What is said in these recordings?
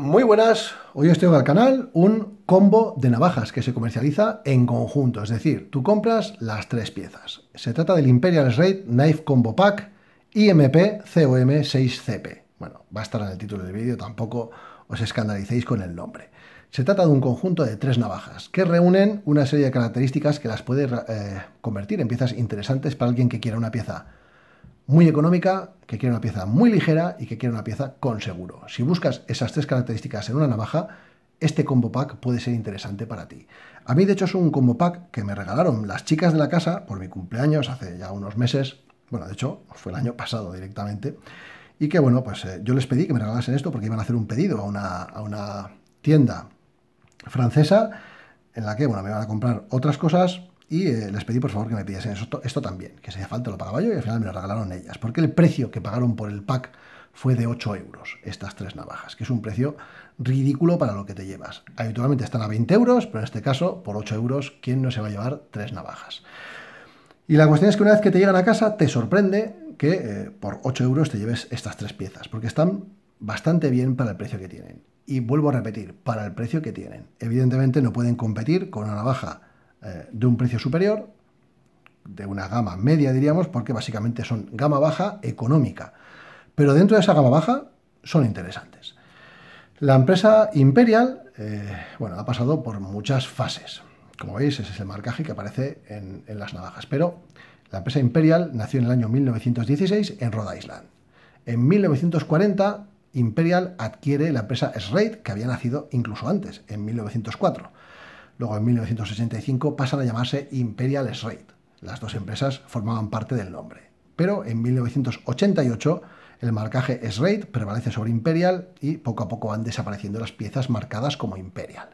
Muy buenas, hoy os traigo al canal un combo de navajas que se comercializa en conjunto, es decir, tú compras las tres piezas. Se trata del Imperial Raid Knife Combo Pack IMP COM6CP. Bueno, va a estar en el título del vídeo, tampoco os escandalicéis con el nombre. Se trata de un conjunto de tres navajas que reúnen una serie de características que las puede eh, convertir en piezas interesantes para alguien que quiera una pieza muy económica, que quiere una pieza muy ligera y que quiere una pieza con seguro. Si buscas esas tres características en una navaja, este combo pack puede ser interesante para ti. A mí de hecho es un combo pack que me regalaron las chicas de la casa por mi cumpleaños hace ya unos meses, bueno de hecho fue el año pasado directamente, y que bueno pues eh, yo les pedí que me regalasen esto porque iban a hacer un pedido a una, a una tienda francesa en la que bueno me iban a comprar otras cosas y eh, les pedí por favor que me pidiesen esto, también, que si hacía falta lo pagaba yo y al final me lo regalaron ellas, porque el precio que pagaron por el pack fue de 8 euros estas tres navajas, que es un precio ridículo para lo que te llevas. Habitualmente están a 20 euros, pero en este caso, por 8 euros, ¿quién no se va a llevar tres navajas? Y la cuestión es que una vez que te llegan a casa, te sorprende que eh, por 8 euros te lleves estas tres piezas, porque están bastante bien para el precio que tienen. Y vuelvo a repetir, para el precio que tienen. Evidentemente no pueden competir con una navaja eh, de un precio superior, de una gama media diríamos, porque básicamente son gama baja económica. Pero dentro de esa gama baja son interesantes. La empresa Imperial, eh, bueno, ha pasado por muchas fases. Como veis, ese es el marcaje que aparece en, las navajas. Pero la empresa Imperial nació en el año 1916 en Rhode Island. En 1940, Imperial adquiere la empresa SRAID, que había nacido incluso antes, en 1904. Luego, en 1965, pasan a llamarse Imperial Slate. Las dos empresas formaban parte del nombre. Pero en 1988, el marcaje Slate prevalece sobre Imperial y poco a poco van desapareciendo las piezas marcadas como Imperial.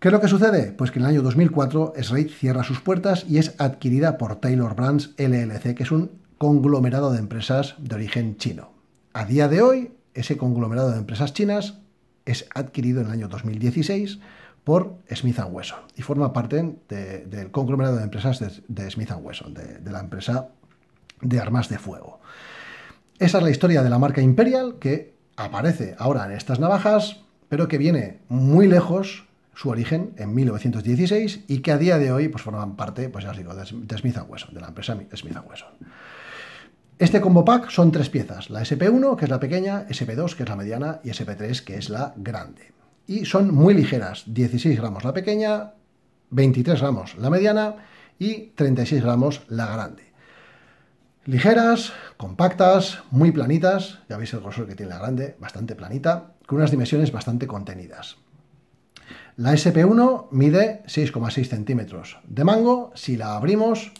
¿Qué es lo que sucede? Pues que en el año 2004 Slate cierra sus puertas y es adquirida por Taylor Brands LLC, que es un conglomerado de empresas de origen chino. A día de hoy, ese conglomerado de empresas chinas es adquirido en el año 2016 por Smith Wesson y forma parte del conglomerado de empresas de, Smith Wesson, de, la empresa de armas de fuego. Esa es la historia de la marca Imperial que aparece ahora en estas navajas, pero que viene muy lejos su origen en 1916 y que a día de hoy pues, forman parte, pues ya digo, de Smith Wesson, de la empresa Smith Wesson. Este combo pack son tres piezas, la SP1, que es la pequeña, SP2, que es la mediana, y SP3, que es la grande y son muy ligeras, 16 gramos la pequeña, 23 gramos la mediana y 36 gramos la grande. Ligeras, compactas, muy planitas, ya veis el grosor que tiene la grande, bastante planita, con unas dimensiones bastante contenidas. La SP1 mide 6,6 centímetros de mango, si la abrimos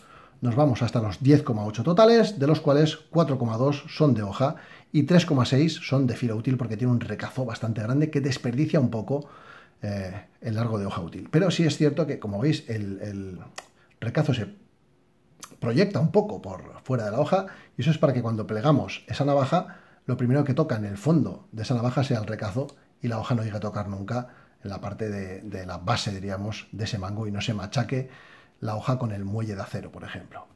nos vamos hasta los 10,8 totales, de los cuales 4,2 son de hoja y 3,6 son de filo útil porque tiene un recazo bastante grande que desperdicia un poco eh, el largo de hoja útil. Pero sí es cierto que, como veis, el, recazo se proyecta un poco por fuera de la hoja y eso es para que cuando plegamos esa navaja, lo primero que toca en el fondo de esa navaja sea el recazo y la hoja no llegue a tocar nunca en la parte de la base, diríamos, de ese mango y no se machaque la hoja con el muelle de acero, por ejemplo.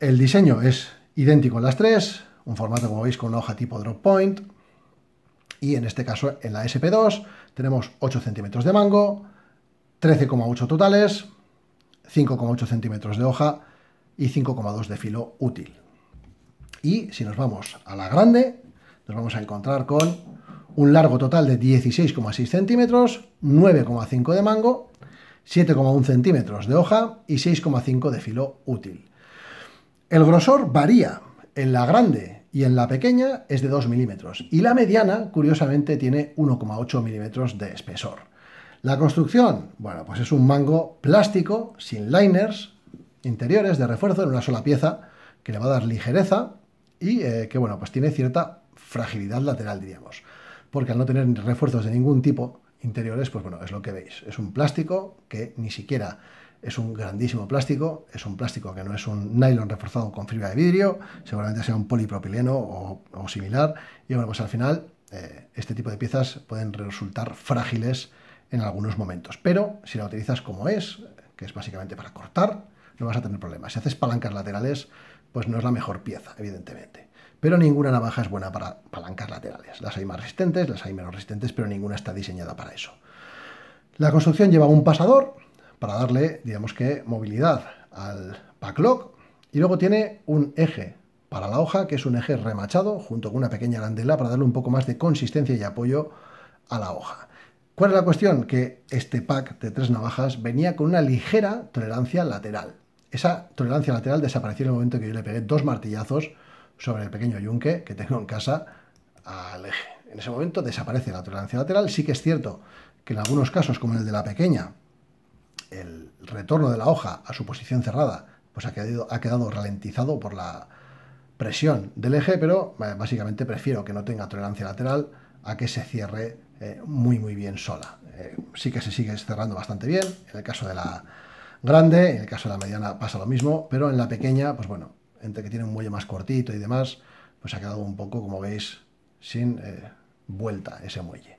El diseño es idéntico en las tres, un formato como veis con hoja tipo drop point, y en este caso en la SP2 tenemos 8 centímetros de mango, 13,8 totales, 5,8 centímetros de hoja y 5,2 de filo útil. Y si nos vamos a la grande, nos vamos a encontrar con un largo total de 16,6 centímetros, 9,5 de mango 7,1 centímetros de hoja y 6,5 de filo útil. El grosor varía, en la grande y en la pequeña es de 2 milímetros y la mediana, curiosamente, tiene 1,8 milímetros de espesor. La construcción, bueno, pues es un mango plástico sin liners interiores de refuerzo en una sola pieza que le va a dar ligereza y eh, que, bueno, pues tiene cierta fragilidad lateral, diríamos, porque al no tener refuerzos de ningún tipo, interiores, pues bueno, es lo que veis. Es un plástico que ni siquiera es un grandísimo plástico, es un plástico que no es un nylon reforzado con fibra de vidrio, seguramente sea un polipropileno o, similar. Y bueno, pues al final eh, este tipo de piezas pueden resultar frágiles en algunos momentos, pero si la utilizas como es, que es básicamente para cortar, no vas a tener problemas. Si haces palancas laterales, pues no es la mejor pieza, evidentemente pero ninguna navaja es buena para palancas laterales. Las hay más resistentes, las hay menos resistentes, pero ninguna está diseñada para eso. La construcción lleva un pasador para darle, digamos que, movilidad al lock y luego tiene un eje para la hoja, que es un eje remachado junto con una pequeña arandela para darle un poco más de consistencia y apoyo a la hoja. ¿Cuál es la cuestión? Que este pack de tres navajas venía con una ligera tolerancia lateral. Esa tolerancia lateral desapareció en el momento que yo le pegué dos martillazos sobre el pequeño yunque que tengo en casa al eje. En ese momento desaparece la tolerancia lateral. Sí que es cierto que en algunos casos, como en el de la pequeña, el retorno de la hoja a su posición cerrada pues ha quedado, ha quedado ralentizado por la presión del eje, pero eh, básicamente prefiero que no tenga tolerancia lateral a que se cierre eh, muy muy bien sola. Eh, sí que se sigue cerrando bastante bien, en el caso de la grande, en el caso de la mediana pasa lo mismo, pero en la pequeña, pues bueno, entre que tiene un muelle más cortito y demás, pues ha quedado un poco, como veis, sin eh, vuelta ese muelle.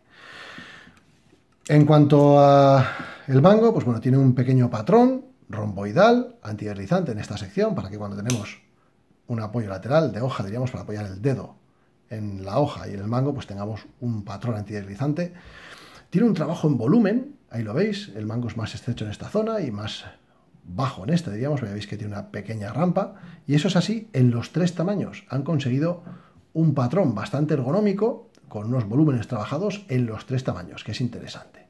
En cuanto a el mango, pues bueno, tiene un pequeño patrón romboidal antideslizante en esta sección para que cuando tenemos un apoyo lateral de hoja, diríamos, para apoyar el dedo en la hoja y en el mango, pues tengamos un patrón antiderrizante. Tiene un trabajo en volumen, ahí lo veis, el mango es más estrecho en esta zona y más bajo en este, diríamos, ya veis que tiene una pequeña rampa, y eso es así en los tres tamaños. Han conseguido un patrón bastante ergonómico, con unos volúmenes trabajados en los tres tamaños, que es interesante.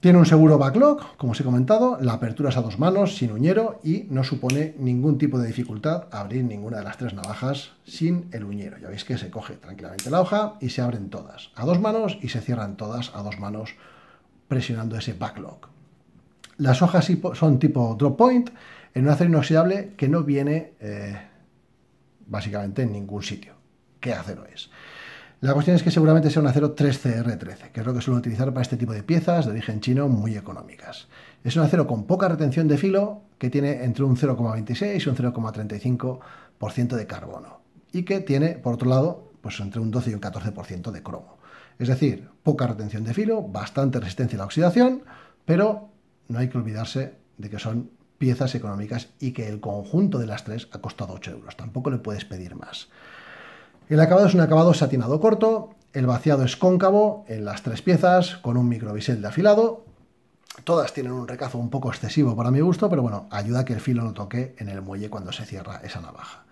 Tiene un seguro backlog, como os he comentado, la apertura es a dos manos, sin uñero, y no supone ningún tipo de dificultad abrir ninguna de las tres navajas sin el uñero. Ya veis que se coge tranquilamente la hoja y se abren todas a dos manos y se cierran todas a dos manos presionando ese backlog. Las hojas son tipo drop point en un acero inoxidable que no viene eh, básicamente en ningún sitio. ¿Qué acero es? La cuestión es que seguramente sea un acero 3CR13, que es lo que suelo utilizar para este tipo de piezas de origen chino muy económicas. Es un acero con poca retención de filo que tiene entre un 0,26 y un 0,35% de carbono y que tiene, por otro lado, pues entre un 12 y un 14% de cromo. Es decir, poca retención de filo, bastante resistencia a la oxidación, pero no hay que olvidarse de que son piezas económicas y que el conjunto de las tres ha costado 8 euros. Tampoco le puedes pedir más. El acabado es un acabado satinado corto, el vaciado es cóncavo en las tres piezas, con un microbisel de afilado. Todas tienen un recazo un poco excesivo para mi gusto, pero bueno, ayuda a que el filo no toque en el muelle cuando se cierra esa navaja.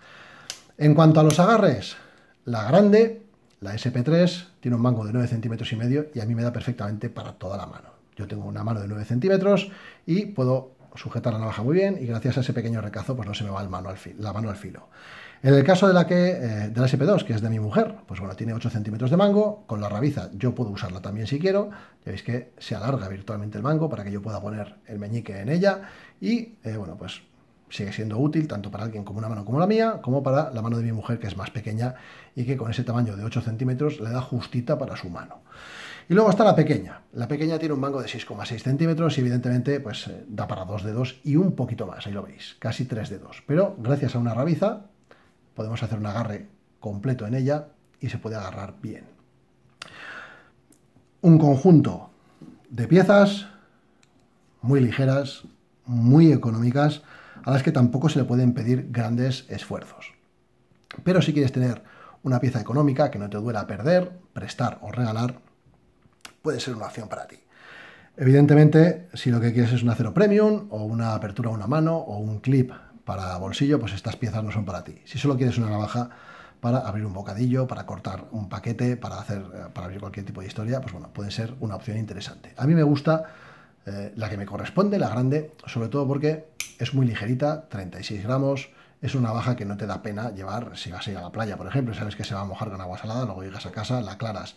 En cuanto a los agarres, la grande, la SP3, tiene un mango de 9 centímetros y medio y a mí me da perfectamente para toda la mano. Yo tengo una mano de 9 centímetros y puedo sujetar la navaja muy bien y gracias a ese pequeño recazo pues no se me va al la mano al filo. En el caso de la, que, eh, de la SP2, que es de mi mujer, pues bueno, tiene 8 centímetros de mango, con la rabiza yo puedo usarla también si quiero, ya veis que se alarga virtualmente el mango para que yo pueda poner el meñique en ella y eh, bueno, pues sigue siendo útil tanto para alguien con una mano como la mía, como para la mano de mi mujer que es más pequeña y que con ese tamaño de 8 centímetros le da justita para su mano. Y luego está la pequeña. La pequeña tiene un mango de 6,6 centímetros y evidentemente pues eh, da para dos dedos y un poquito más, ahí lo veis, casi tres dedos. Pero gracias a una rabiza podemos hacer un agarre completo en ella y se puede agarrar bien. Un conjunto de piezas muy ligeras, muy económicas, a las que tampoco se le pueden pedir grandes esfuerzos. Pero si quieres tener una pieza económica que no te duela perder, prestar o regalar, puede ser una opción para ti. Evidentemente, si lo que quieres es un acero premium o una apertura a una mano o un clip para bolsillo, pues estas piezas no son para ti. Si solo quieres una navaja para abrir un bocadillo, para cortar un paquete, para hacer eh, para abrir cualquier tipo de historia, pues bueno, puede ser una opción interesante. A mí me gusta eh, la que me corresponde, la grande, sobre todo porque es muy ligerita, 36 gramos, es una navaja que no te da pena llevar si vas a ir a la playa, por ejemplo, sabes que se va a mojar con agua salada, luego llegas a casa, la aclaras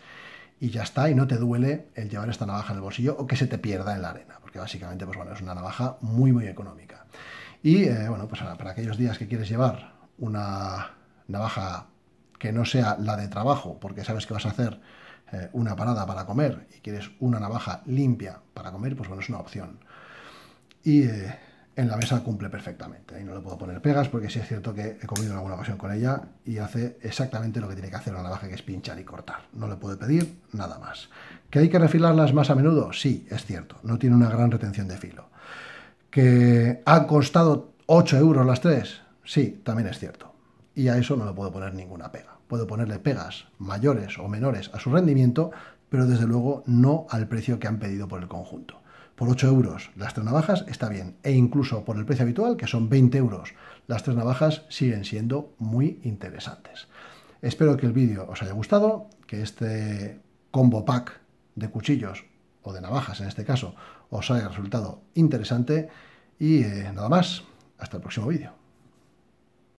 y ya está, y no te duele el llevar esta navaja en el bolsillo o que se te pierda en la arena, porque básicamente pues bueno, es una navaja muy muy económica. Y eh, bueno, pues para aquellos días que quieres llevar una navaja que no sea la de trabajo, porque sabes que vas a hacer eh, una parada para comer y quieres una navaja limpia para comer, pues bueno, es una opción. Y eh, en la mesa cumple perfectamente. Ahí no le puedo poner pegas porque sí es cierto que he comido en alguna ocasión con ella y hace exactamente lo que tiene que hacer la navaja que es pinchar y cortar. No le puedo pedir nada más. ¿Que hay que refilarlas más a menudo? Sí, es cierto. No tiene una gran retención de filo. ¿Que ha costado 8 euros las tres? Sí, también es cierto. Y a eso no le puedo poner ninguna pega. Puedo ponerle pegas mayores o menores a su rendimiento, pero desde luego no al precio que han pedido por el conjunto por 8 euros las tres navajas está bien. E incluso por el precio habitual, que son 20 euros, las tres navajas siguen siendo muy interesantes. Espero que el vídeo os haya gustado, que este combo pack de cuchillos o de navajas en este caso os haya resultado interesante y eh, nada más, hasta el próximo vídeo.